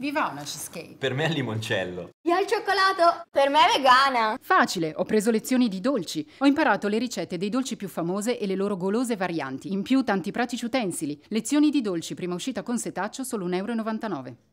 Vi va una cheesecake? Per me è limoncello. Io al cioccolato! Per me è vegana! Facile, ho preso lezioni di dolci. Ho imparato le ricette dei dolci più famose e le loro golose varianti. In più tanti pratici utensili. Lezioni di dolci, prima uscita con setaccio, solo 1,99 euro.